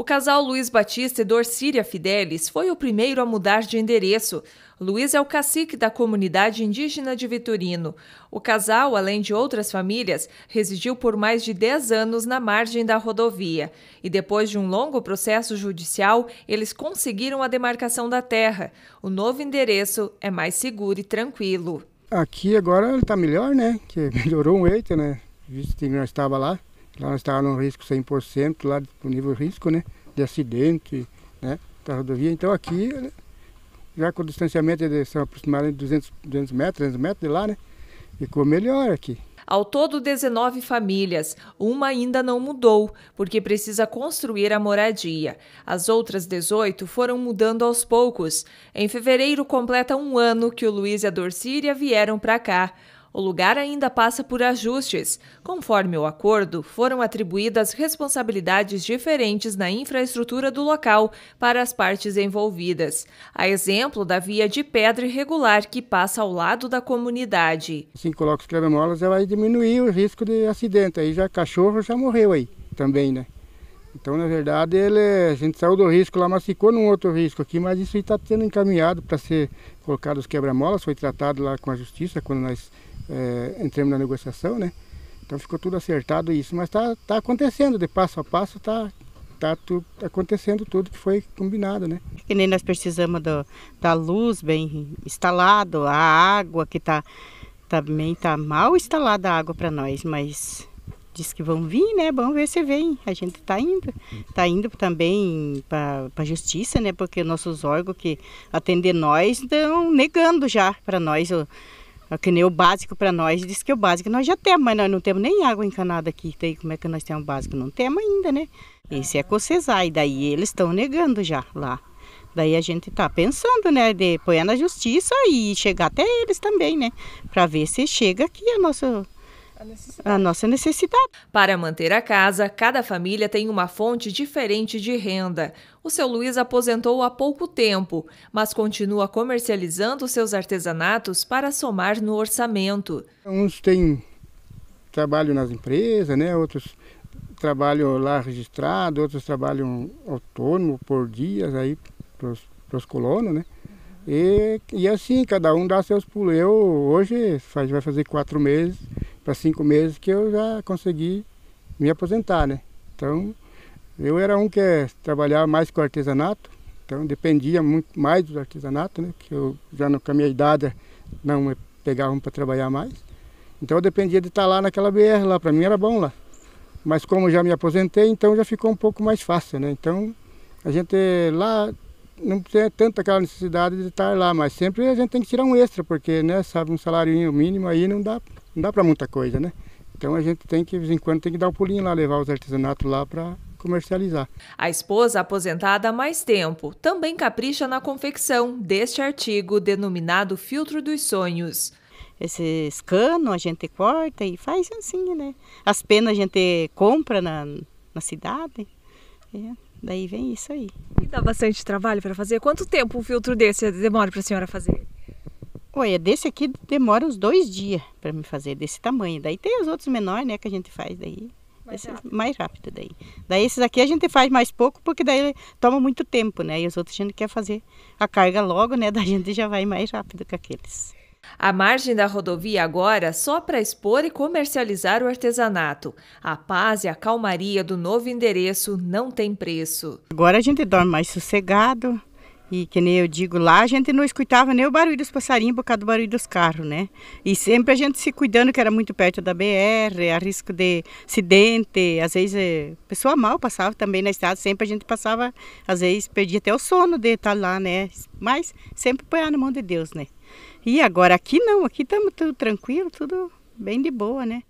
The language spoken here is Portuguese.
O casal Luiz Batista e Dorcíria Fidelis foi o primeiro a mudar de endereço. Luiz é o cacique da comunidade indígena de Vitorino. O casal, além de outras famílias, residiu por mais de 10 anos na margem da rodovia. E depois de um longo processo judicial, eles conseguiram a demarcação da terra. O novo endereço é mais seguro e tranquilo. Aqui agora está melhor, né? Que melhorou um eita, né? Visto que nós estava lá. Lá nós estávamos num risco 100%, lá de risco né, de acidente né, da rodovia. Então aqui, né, já com o distanciamento de são aproximadamente 200, 200 metros, 300 metros de lá, né, ficou melhor aqui. Ao todo, 19 famílias. Uma ainda não mudou, porque precisa construir a moradia. As outras 18 foram mudando aos poucos. Em fevereiro, completa um ano que o Luiz e a Dorcíria vieram para cá. O lugar ainda passa por ajustes. Conforme o acordo, foram atribuídas responsabilidades diferentes na infraestrutura do local para as partes envolvidas. A exemplo da via de pedra irregular que passa ao lado da comunidade. Se coloca os quebra-molas, é vai diminuir o risco de acidente. Aí já cachorro já morreu aí também, né? Então, na verdade, ele, a gente saiu do risco lá, mas ficou num outro risco aqui, mas isso está sendo encaminhado para ser colocado os quebra-molas, foi tratado lá com a justiça quando nós é, entremos na negociação, né? Então ficou tudo acertado isso, mas está tá acontecendo, de passo a passo está tá, tá tudo acontecendo tudo que foi combinado, né? E nem nós precisamos do, da luz bem instalado, a água que tá também tá mal instalada a água para nós, mas diz que vão vir, né? Vamos ver se vem. A gente tá indo, tá indo também para a justiça, né? Porque nossos órgãos que atendem nós estão negando já para nós. O, é que nem o básico para nós, diz que o básico nós já temos, mas nós não temos nem água encanada aqui. Tem como é que nós temos básico? Não temos ainda, né? Esse é o Cocesai, daí eles estão negando já lá. Daí a gente está pensando, né, de pôr na justiça e chegar até eles também, né, para ver se chega aqui a nossa a nossa necessidade. Para manter a casa, cada família tem uma fonte diferente de renda. O seu Luiz aposentou há pouco tempo, mas continua comercializando seus artesanatos para somar no orçamento. Uns têm trabalho nas empresas, né? outros trabalham lá registrado, outros trabalham autônomo por dias aí para os colonos, né? E, e assim, cada um dá seus pulos. Eu hoje faz, vai fazer quatro meses para cinco meses que eu já consegui me aposentar, né? Então, eu era um que trabalhava mais com artesanato, então dependia muito mais do artesanato, né? Que eu já no, com a minha idade não me pegavam para trabalhar mais. Então eu dependia de estar tá lá naquela BR lá, para mim era bom lá. Mas como já me aposentei, então já ficou um pouco mais fácil, né? Então a gente lá não tem tanta aquela necessidade de estar lá, mas sempre a gente tem que tirar um extra, porque né, sabe, um salário mínimo aí não dá não dá para muita coisa, né? Então a gente tem que, de vez em quando, tem que dar o um pulinho lá, levar os artesanatos lá para comercializar. A esposa, aposentada há mais tempo, também capricha na confecção deste artigo denominado Filtro dos Sonhos. Esses canos a gente corta e faz assim, né? As penas a gente compra na, na cidade. É, daí vem isso aí. E dá bastante trabalho para fazer? Quanto tempo o filtro desse demora para a senhora fazer? Olha, desse aqui demora uns dois dias para me fazer desse tamanho. Daí tem os outros menores, né, que a gente faz daí. Mais, é rápido. mais rápido daí. Daí esses aqui a gente faz mais pouco, porque daí toma muito tempo, né? E os outros a gente quer fazer a carga logo, né? Da gente já vai mais rápido que aqueles. A margem da rodovia agora só para expor e comercializar o artesanato. A paz e a calmaria do novo endereço não tem preço. Agora a gente dorme mais sossegado, e que nem eu digo, lá a gente não escutava nem o barulho dos passarinhos por causa do barulho dos carros, né? E sempre a gente se cuidando, que era muito perto da BR, a risco de acidente, às vezes eh, pessoa mal passava também na estrada, sempre a gente passava, às vezes perdia até o sono de estar lá, né? Mas sempre apoiar na mão de Deus, né? E agora aqui não, aqui estamos tudo tranquilo, tudo bem de boa, né?